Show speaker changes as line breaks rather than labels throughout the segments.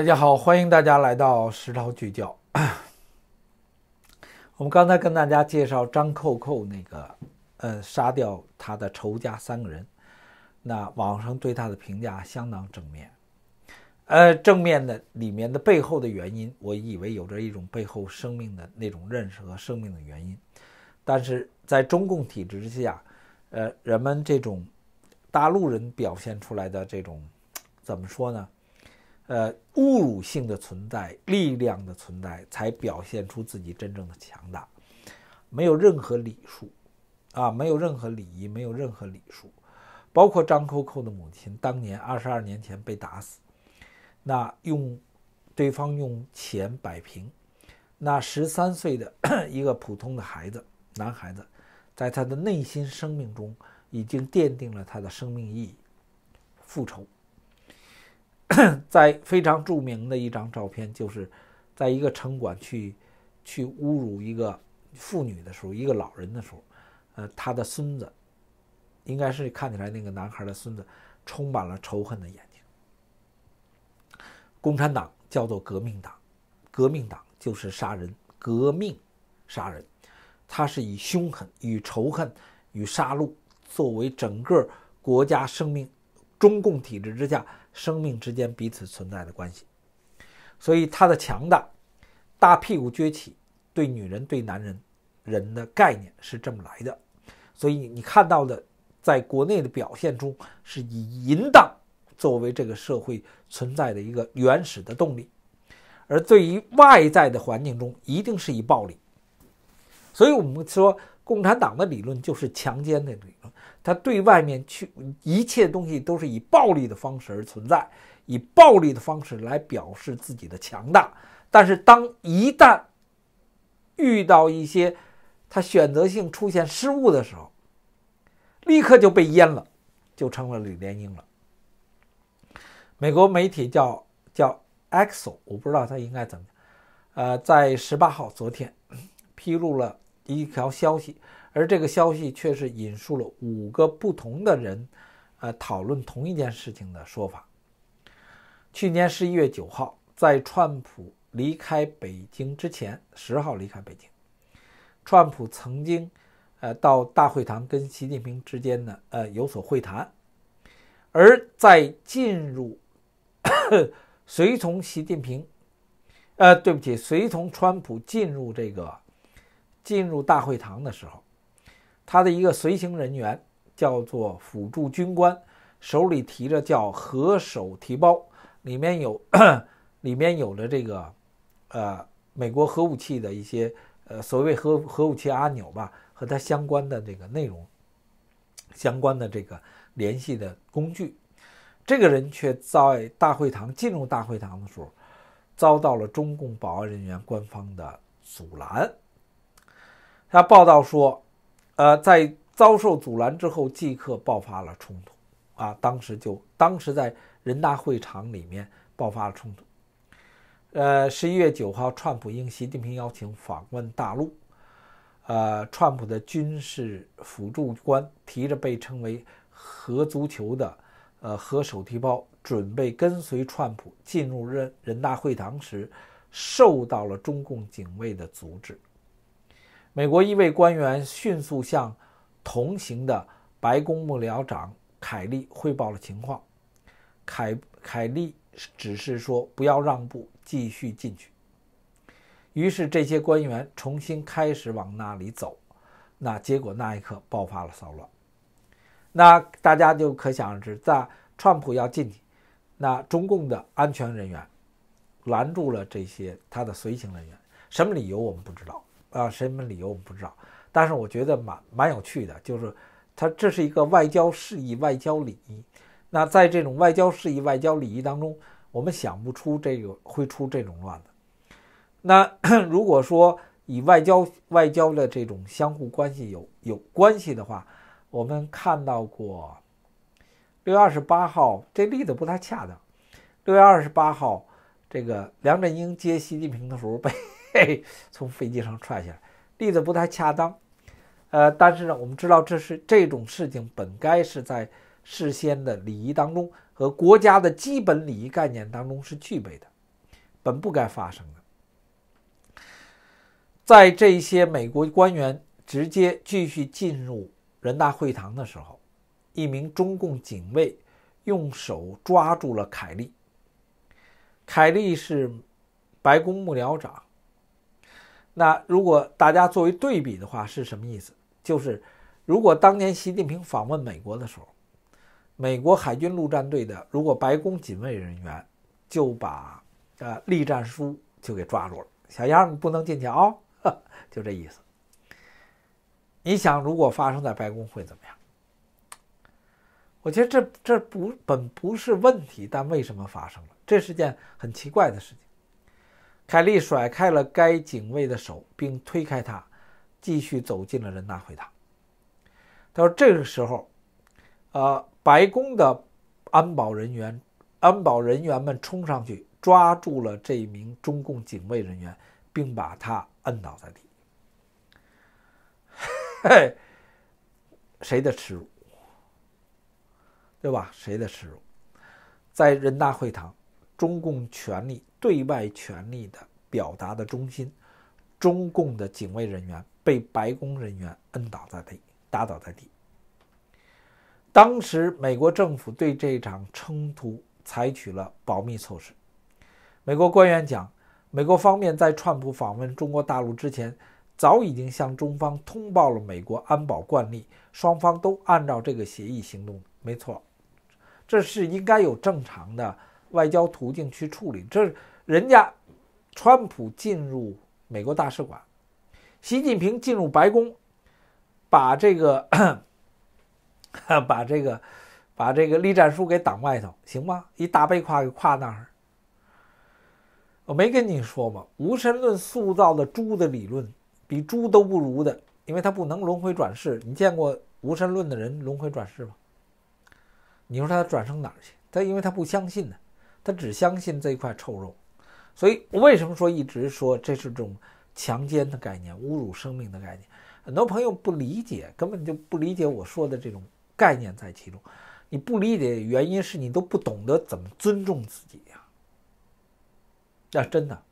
大家好，欢迎大家来到石涛聚焦。我们刚才跟大家介绍张扣扣那个，呃，杀掉他的仇家三个人，那网上对他的评价相当正面，呃，正面的里面的背后的原因，我以为有着一种背后生命的那种认识和生命的原因，但是在中共体制之下，呃，人们这种大陆人表现出来的这种，怎么说呢？呃，侮辱性的存在，力量的存在，才表现出自己真正的强大，没有任何礼数，啊，没有任何礼仪，没有任何礼数，包括张扣扣的母亲当年二十二年前被打死，那用对方用钱摆平，那十三岁的 一个普通的孩子，男孩子，在他的内心生命中已经奠定了他的生命意义，复仇。在非常著名的一张照片，就是在一个城管去去侮辱一个妇女的时候，一个老人的时候，呃，他的孙子，应该是看起来那个男孩的孙子，充满了仇恨的眼睛。共产党叫做革命党，革命党就是杀人，革命杀人，它是以凶狠与仇恨与杀戮作为整个国家生命，中共体制之下。生命之间彼此存在的关系，所以他的强大，大屁股撅起，对女人对男人人的概念是这么来的。所以你看到的，在国内的表现中，是以淫荡作为这个社会存在的一个原始的动力，而对于外在的环境中，一定是以暴力。所以我们说。共产党的理论就是强奸的理论，他对外面去一切东西都是以暴力的方式而存在，以暴力的方式来表示自己的强大。但是当一旦遇到一些他选择性出现失误的时候，立刻就被淹了，就成了李连英了。美国媒体叫叫 Axo，我不知道他应该怎么，呃，在十八号昨天披露了。一条消息，而这个消息却是引述了五个不同的人，呃，讨论同一件事情的说法。去年十一月九号，在川普离开北京之前，十号离开北京，川普曾经，呃，到大会堂跟习近平之间呢，呃，有所会谈，而在进入 随从习近平，呃，对不起，随从川普进入这个。进入大会堂的时候，他的一个随行人员叫做辅助军官，手里提着叫何手提包，里面有 里面有了这个，呃，美国核武器的一些呃所谓核核武器按钮吧，和它相关的这个内容，相关的这个联系的工具，这个人却在大会堂进入大会堂的时候，遭到了中共保安人员官方的阻拦。他报道说，呃，在遭受阻拦之后，即刻爆发了冲突啊！当时就，当时在人大会场里面爆发了冲突。呃，十一月九号，川普应习近平邀请访问大陆，呃，川普的军事辅助官提着被称为“核足球”的呃核手提包，准备跟随川普进入人人大会堂时，受到了中共警卫的阻止。美国一位官员迅速向同行的白宫幕僚长凯利汇报了情况，凯凯利只是说不要让步，继续进去。于是这些官员重新开始往那里走，那结果那一刻爆发了骚乱。那大家就可想而知，在川普要进去，那中共的安全人员拦住了这些他的随行人员，什么理由我们不知道。啊，什么理由我们不知道，但是我觉得蛮蛮有趣的，就是它这是一个外交示意、外交礼仪。那在这种外交示意、外交礼仪当中，我们想不出这个会出这种乱子。那 如果说以外交外交的这种相互关系有有关系的话，我们看到过六月二十八号，这例子不太恰当。六月二十八号，这个梁振英接习近平的时候被。从飞机上踹下来，例子不太恰当，呃，但是呢，我们知道这是这种事情本该是在事先的礼仪当中和国家的基本礼仪概念当中是具备的，本不该发生的。在这些美国官员直接继续进入人大会堂的时候，一名中共警卫用手抓住了凯利。凯利是白宫幕僚长。那如果大家作为对比的话是什么意思？就是，如果当年习近平访问美国的时候，美国海军陆战队的如果白宫警卫人员就把呃栗战书就给抓住了，小样你不能进去啊，就这意思。你想，如果发生在白宫会怎么样？我觉得这这不本不是问题，但为什么发生了？这是件很奇怪的事情。凯利甩开了该警卫的手，并推开他，继续走进了人大会堂。到这个时候，呃，白宫的安保人员，安保人员们冲上去抓住了这名中共警卫人员，并把他摁倒在地。谁的耻辱？对吧？谁的耻辱？在人大会堂。中共权力对外权力的表达的中心，中共的警卫人员被白宫人员摁倒在地，打倒在地。当时美国政府对这场冲突采取了保密措施。美国官员讲，美国方面在川普访问中国大陆之前，早已经向中方通报了美国安保惯例，双方都按照这个协议行动。没错，这是应该有正常的。外交途径去处理，这是人家川普进入美国大使馆，习近平进入白宫，把这个 把这个把这个栗战书给挡外头，行吗？一大背胯给跨那儿。我没跟你说吗？无神论塑造的猪的理论，比猪都不如的，因为他不能轮回转世。你见过无神论的人轮回转世吗？你说他转生哪儿去？他因为他不相信呢。他只相信这块臭肉，所以我为什么说一直说这是种强奸的概念，侮辱生命的概念？很多朋友不理解，根本就不理解我说的这种概念在其中。你不理解，原因是你都不懂得怎么尊重自己呀。那真的，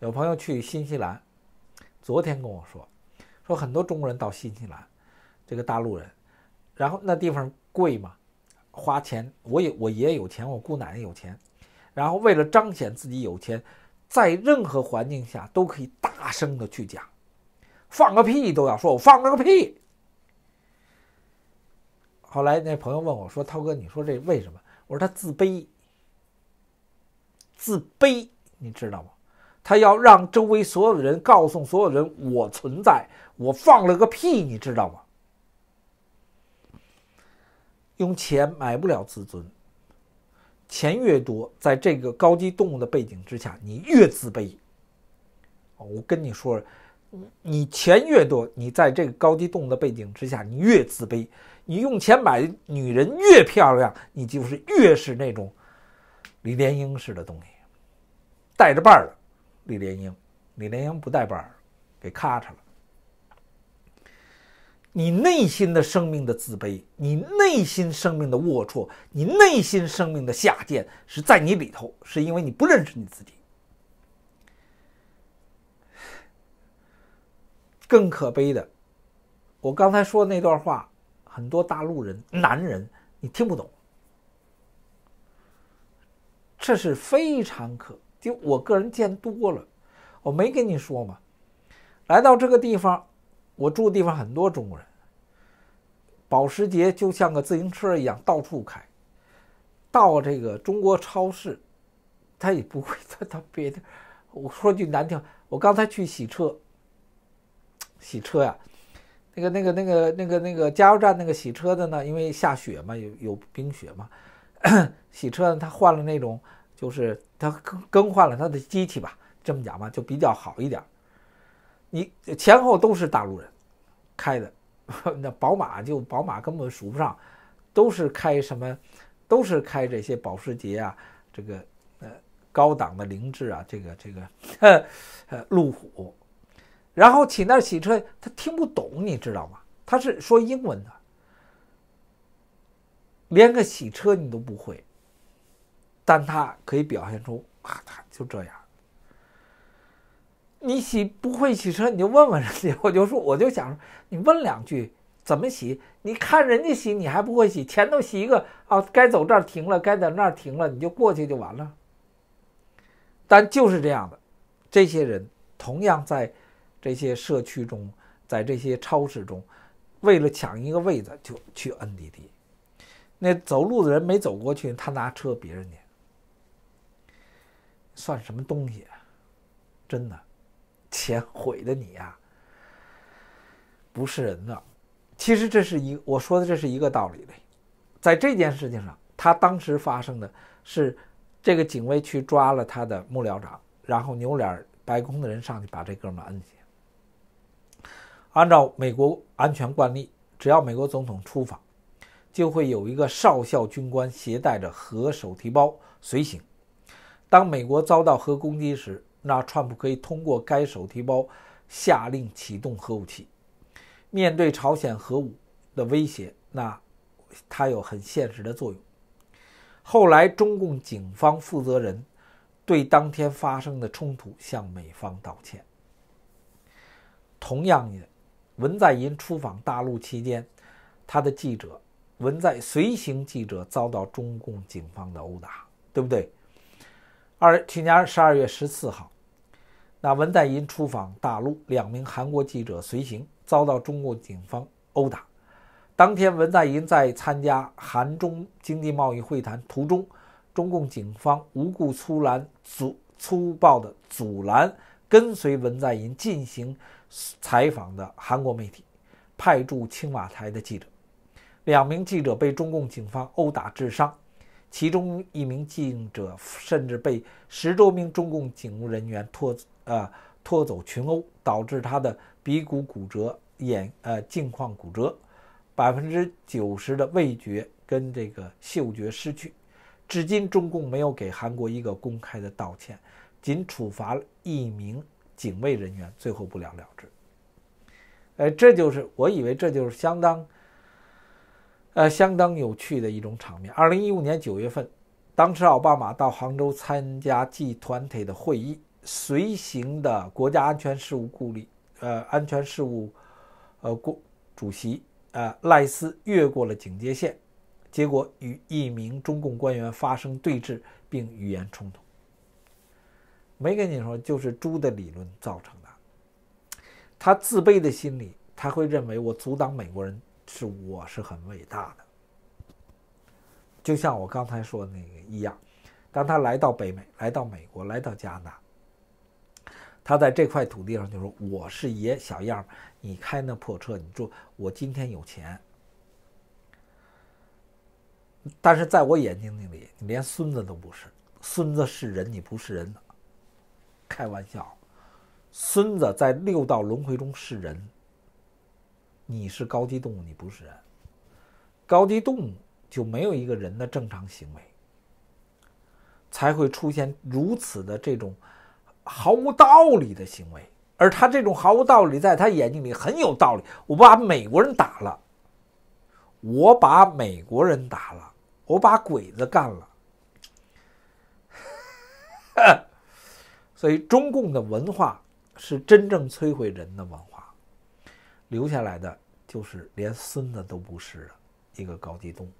有朋友去新西兰，昨天跟我说，说很多中国人到新西兰，这个大陆人，然后那地方贵吗？花钱，我有我爷爷有钱，我姑奶奶有钱，然后为了彰显自己有钱，在任何环境下都可以大声的去讲，放个屁都要说“我放了个屁”。后来那朋友问我，说：“涛哥，你说这为什么？”我说：“他自卑，自卑，你知道吗？他要让周围所有人告诉所有人我存在，我放了个屁，你知道吗？”用钱买不了自尊，钱越多，在这个高级动物的背景之下，你越自卑。我跟你说，你钱越多，你在这个高级动物的背景之下，你越自卑。你用钱买女人越漂亮，你就是越是那种李莲英式的东西，带着伴儿的。李莲英，李莲英不带伴儿，给咔嚓了。你内心的生命的自卑，你内心生命的龌龊，你内心生命的下贱，是在你里头，是因为你不认识你自己。更可悲的，我刚才说那段话，很多大陆人、男人你听不懂，这是非常可，就我个人见多了，我没跟你说吗？来到这个地方，我住的地方很多中国人。保时捷就像个自行车一样到处开，到这个中国超市，他也不会他到别的。我说句难听，我刚才去洗车，洗车呀，那个那个那个那个那个加油站那个洗车的呢，因为下雪嘛，有有冰雪嘛，洗车呢他换了那种，就是他更更换了他的机器吧，这么讲吧，就比较好一点。你前后都是大陆人开的。那宝马就宝马根本数不上，都是开什么，都是开这些保时捷啊，这个呃高档的凌志啊，这个这个呃路虎，然后去那洗车，他听不懂，你知道吗？他是说英文的，连个洗车你都不会，但他可以表现出啊，他就这样。你洗不会洗车，你就问问人家。我就说，我就想，你问两句怎么洗？你看人家洗，你还不会洗。前头洗一个啊，该走这儿停了，该在那儿停了，你就过去就完了。但就是这样的，这些人同样在这些社区中，在这些超市中，为了抢一个位子就去 N 滴滴。那走路的人没走过去，他拿车别人家，算什么东西？真的。钱毁的你呀，不是人的。其实这是一我说的，这是一个道理的。在这件事情上，他当时发生的是，这个警卫去抓了他的幕僚长，然后扭脸白宫的人上去把这哥们摁下。按照美国安全惯例，只要美国总统出访，就会有一个少校军官携带着核手提包随行。当美国遭到核攻击时，那川普可以通过该手提包下令启动核武器。面对朝鲜核武的威胁，那它有很现实的作用。后来，中共警方负责人对当天发生的冲突向美方道歉。同样，的，文在寅出访大陆期间，他的记者文在随行记者遭到中共警方的殴打，对不对？二去年十二月十四号，那文在寅出访大陆，两名韩国记者随行，遭到中国警方殴打。当天，文在寅在参加韩中经济贸易会谈途中，中共警方无故粗拦阻粗暴的阻拦跟随文在寅进行采访的韩国媒体派驻青瓦台的记者，两名记者被中共警方殴打致伤。其中一名记者甚至被十多名中共警务人员拖呃拖走群殴，导致他的鼻骨骨折、眼呃镜框骨折，百分之九十的味觉跟这个嗅觉失去。至今，中共没有给韩国一个公开的道歉，仅处罚了一名警卫人员，最后不了了之。哎，这就是我以为这就是相当。呃，相当有趣的一种场面。二零一五年九月份，当时奥巴马到杭州参加 g 团体的会议，随行的国家安全事务顾理，呃，安全事务，呃，国主席，呃，赖斯越过了警戒线，结果与一名中共官员发生对峙，并语言冲突。没跟你说，就是猪的理论造成的。他自卑的心理，他会认为我阻挡美国人。是我是很伟大的，就像我刚才说那个一样，当他来到北美，来到美国，来到加拿大，他在这块土地上就说：“我是爷小样儿，你开那破车，你住我今天有钱。”但是在我眼睛那里，你连孙子都不是，孙子是人，你不是人。开玩笑，孙子在六道轮回中是人。你是高级动物，你不是人。高级动物就没有一个人的正常行为，才会出现如此的这种毫无道理的行为。而他这种毫无道理，在他眼睛里很有道理。我把美国人打了，我把美国人打了，我把鬼子干了。所以，中共的文化是真正摧毁人的文化。留下来的就是连孙子都不是的一个高级东。